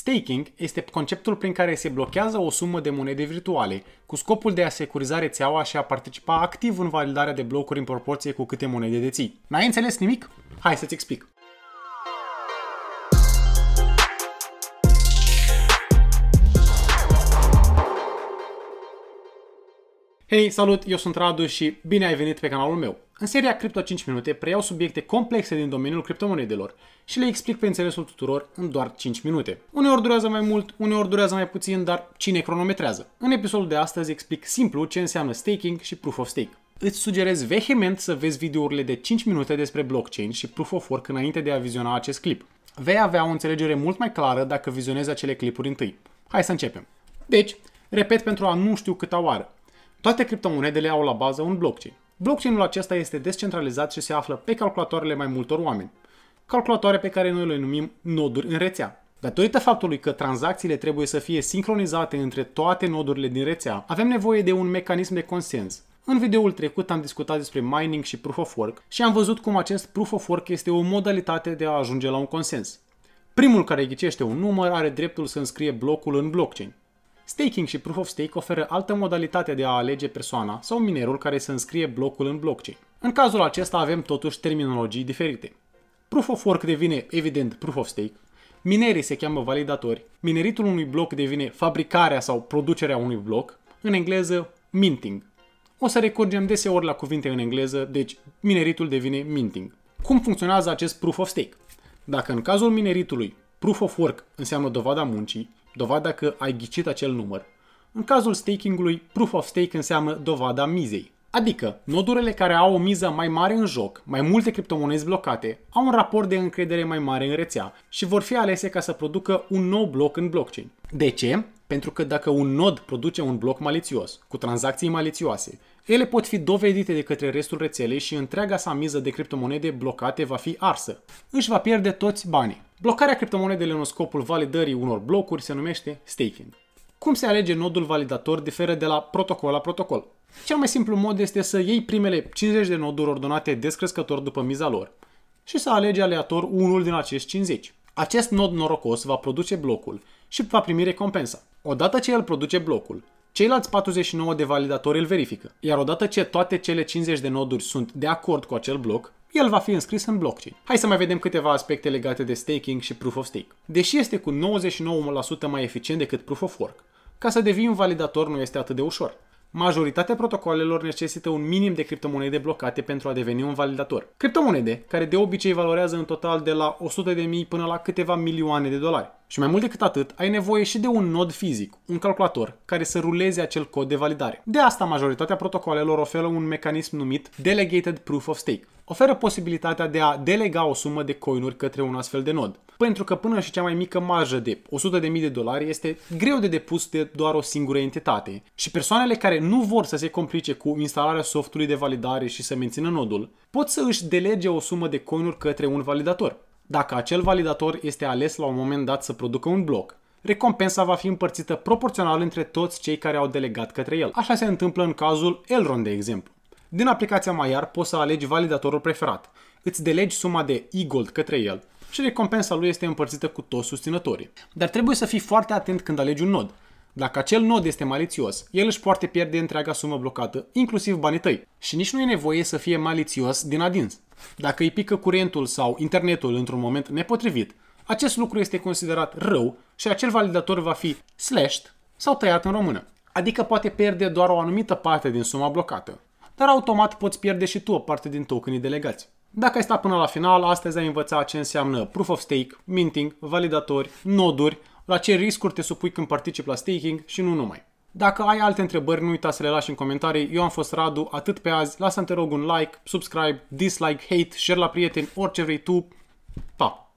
Staking este conceptul prin care se blochează o sumă de monede virtuale, cu scopul de a securiza rețeaua și a participa activ în validarea de blocuri în proporție cu câte monede deții. N-ai înțeles nimic? Hai să-ți explic. Hei, salut, eu sunt Radu și bine ai venit pe canalul meu. În seria Crypto 5 minute preiau subiecte complexe din domeniul criptomonedelor și le explic pe înțelesul tuturor în doar 5 minute. Uneori durează mai mult, uneori durează mai puțin, dar cine cronometrează? În episodul de astăzi explic simplu ce înseamnă staking și proof of stake. Îți sugerez vehement să vezi videourile de 5 minute despre blockchain și proof of work înainte de a viziona acest clip. Vei avea o înțelegere mult mai clară dacă vizionezi acele clipuri întâi. Hai să începem. Deci, repet pentru a nu știu câta oară. Toate criptomonedele au la bază un blockchain. Blockchain-ul acesta este descentralizat și se află pe calculatoarele mai multor oameni. Calculatoare pe care noi le numim noduri în rețea. Datorită faptului că tranzacțiile trebuie să fie sincronizate între toate nodurile din rețea, avem nevoie de un mecanism de consens. În videoul trecut am discutat despre mining și proof of work și am văzut cum acest proof of work este o modalitate de a ajunge la un consens. Primul care ghicește un număr are dreptul să înscrie blocul în blockchain. Staking și Proof of Stake oferă altă modalitate de a alege persoana sau minerul care să înscrie blocul în blockchain. În cazul acesta avem totuși terminologii diferite. Proof of Work devine evident Proof of Stake, minerii se cheamă validatori, mineritul unui bloc devine fabricarea sau producerea unui bloc, în engleză minting. O să recurgem deseori la cuvinte în engleză, deci mineritul devine minting. Cum funcționează acest Proof of Stake? Dacă în cazul mineritului Proof of Work înseamnă dovada muncii, dovada că ai ghicit acel număr. În cazul staking-ului, proof of stake înseamnă dovada mizei. Adică, nodurile care au o miză mai mare în joc, mai multe criptomonezi blocate, au un raport de încredere mai mare în rețea și vor fi alese ca să producă un nou bloc în blockchain. De ce? Pentru că dacă un nod produce un bloc malițios, cu tranzacții malițioase, ele pot fi dovedite de către restul rețelei și întreaga sa miză de criptomonede blocate va fi arsă. Își va pierde toți banii. Blocarea criptomonedele în scopul validării unor blocuri se numește staking. Cum se alege nodul validator diferă de la protocol la protocol. Cel mai simplu mod este să iei primele 50 de noduri ordonate descrescător după miza lor și să alegi aleator unul din acești 50. Acest nod norocos va produce blocul și va primi recompensa. Odată ce el produce blocul, ceilalți 49 de validatori îl verifică, iar odată ce toate cele 50 de noduri sunt de acord cu acel bloc, el va fi înscris în blockchain. Hai să mai vedem câteva aspecte legate de staking și proof of stake. Deși este cu 99% mai eficient decât proof of work, ca să devii un validator nu este atât de ușor. Majoritatea protocoalelor necesită un minim de criptomonede blocate pentru a deveni un validator. Criptomonede, care de obicei valorează în total de la 100.000 până la câteva milioane de dolari. Și mai mult decât atât, ai nevoie și de un nod fizic, un calculator, care să ruleze acel cod de validare. De asta majoritatea protocolelor oferă un mecanism numit Delegated Proof of Stake. Oferă posibilitatea de a delega o sumă de coinuri către un astfel de nod, pentru că până și cea mai mică marjă de 100.000 de dolari este greu de depus de doar o singură entitate și persoanele care nu vor să se complice cu instalarea softului de validare și să mențină nodul, pot să își delege o sumă de coinuri către un validator dacă acel validator este ales la un moment dat să producă un bloc. Recompensa va fi împărțită proporțional între toți cei care au delegat către el. Așa se întâmplă în cazul Elrond de exemplu. Din aplicația Maiar poți să alegi validatorul preferat. Îți delegi suma de e-gold către el și recompensa lui este împărțită cu toți susținătorii. Dar trebuie să fii foarte atent când alegi un nod, dacă acel nod este malițios, el își poate pierde întreaga sumă blocată, inclusiv banii tăi. Și nici nu e nevoie să fie malițios din adins. Dacă îi pică curentul sau internetul într-un moment nepotrivit, acest lucru este considerat rău și acel validator va fi slashed sau tăiat în română. Adică poate pierde doar o anumită parte din suma blocată. Dar automat poți pierde și tu o parte din tokenii delegați. Dacă ai stat până la final, astăzi ai învățat ce înseamnă Proof of Stake, Minting, validatori, noduri, la ce riscuri te supui când participi la staking și nu numai. Dacă ai alte întrebări, nu uita să le lași în comentarii. Eu am fost Radu, atât pe azi. Lasă-mi te rog un like, subscribe, dislike, hate, share la prieteni, orice vrei tu. Pa!